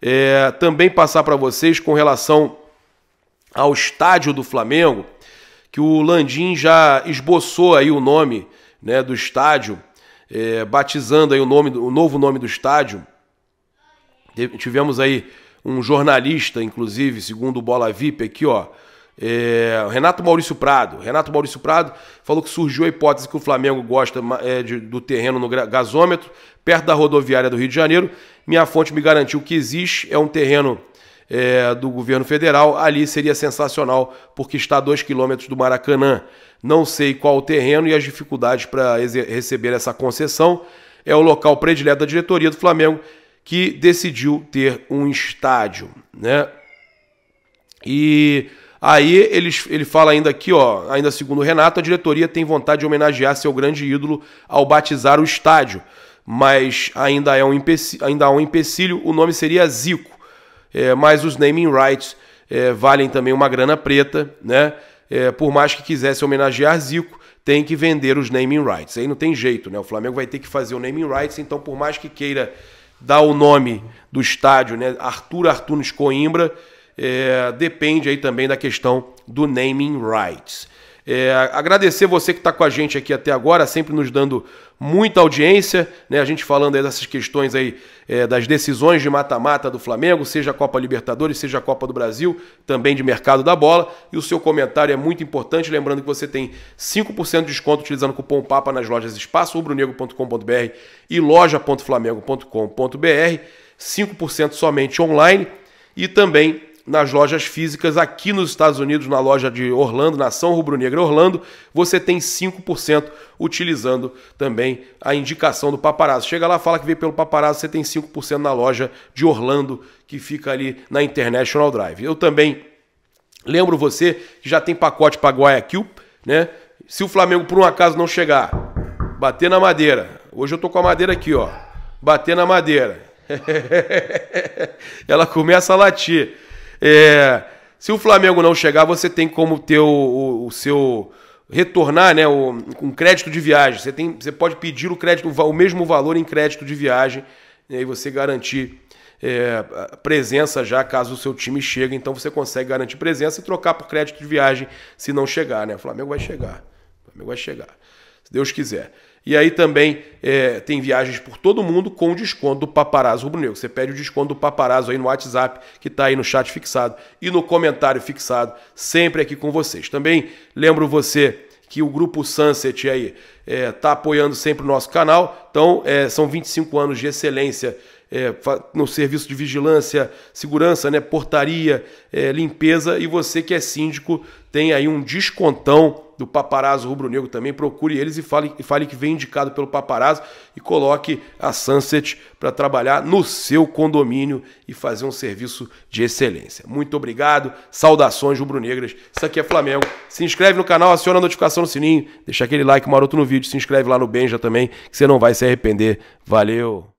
é, também passar para vocês com relação ao estádio do Flamengo, que o Landim já esboçou aí o nome né, do estádio, é, batizando aí o, nome, o novo nome do estádio. Tivemos aí um jornalista, inclusive, segundo o Bola VIP aqui, ó, é, Renato Maurício Prado. Renato Maurício Prado falou que surgiu a hipótese que o Flamengo gosta é, de, do terreno no gasômetro, perto da rodoviária do Rio de Janeiro. Minha fonte me garantiu que existe, é um terreno é, do governo federal. Ali seria sensacional, porque está a 2 quilômetros do Maracanã. Não sei qual o terreno e as dificuldades para receber essa concessão. É o local predileto da diretoria do Flamengo que decidiu ter um estádio. Né? E Aí ele ele fala ainda aqui, ó, ainda segundo o Renato, a diretoria tem vontade de homenagear seu grande ídolo ao batizar o estádio, mas ainda, é um ainda há um empecilho, o nome seria Zico. É, mas os naming rights é, valem também uma grana preta, né? É, por mais que quisesse homenagear Zico, tem que vender os naming rights. Aí não tem jeito, né? O Flamengo vai ter que fazer o naming rights, então por mais que queira dar o nome do estádio, né? Arthur Artunes Coimbra, é, depende aí também da questão do naming rights. É, agradecer você que está com a gente aqui até agora, sempre nos dando muita audiência, né? A gente falando aí dessas questões aí é, das decisões de mata-mata do Flamengo, seja a Copa Libertadores, seja a Copa do Brasil, também de mercado da bola. E o seu comentário é muito importante, lembrando que você tem 5% de desconto utilizando o cupom PAPA nas lojas espaço rubronegro.com.br e loja.flamengo.com.br, 5% somente online e também nas lojas físicas aqui nos Estados Unidos, na loja de Orlando, Nação Rubro Negra Orlando, você tem 5% utilizando também a indicação do paparazzo. Chega lá, fala que veio pelo paparazzo, você tem 5% na loja de Orlando, que fica ali na International Drive. Eu também lembro você que já tem pacote para Guayaquil, né? Se o Flamengo por um acaso não chegar, bater na madeira. Hoje eu tô com a madeira aqui, ó. Bater na madeira. Ela começa a latir. É, se o Flamengo não chegar, você tem como ter o, o, o seu retornar, né, com um crédito de viagem. Você tem, você pode pedir o crédito, o mesmo valor em crédito de viagem, né, e aí você garantir é, presença já caso o seu time chegue. Então você consegue garantir presença e trocar por crédito de viagem se não chegar, né? O Flamengo vai chegar, o Flamengo vai chegar, se Deus quiser. E aí também é, tem viagens por todo mundo com desconto do Paparazzo Rubro Negro. Você pede o desconto do Paparazzo aí no WhatsApp, que está aí no chat fixado e no comentário fixado, sempre aqui com vocês. Também lembro você que o grupo Sunset aí está é, tá apoiando sempre o nosso canal. Então, é, são 25 anos de excelência é, no serviço de vigilância, segurança, né, portaria, é, limpeza. E você que é síndico tem aí um descontão do Paparazzo Rubro-Negro também. Procure eles e fale, fale que vem indicado pelo Paparazzo e coloque a Sunset para trabalhar no seu condomínio e fazer um serviço de excelência. Muito obrigado, saudações rubro-negras. Isso aqui é Flamengo. Se inscreve no canal, aciona a notificação no sininho, deixa aquele like maroto no vídeo, se inscreve lá no Benja também, que você não vai se arrepender. Valeu!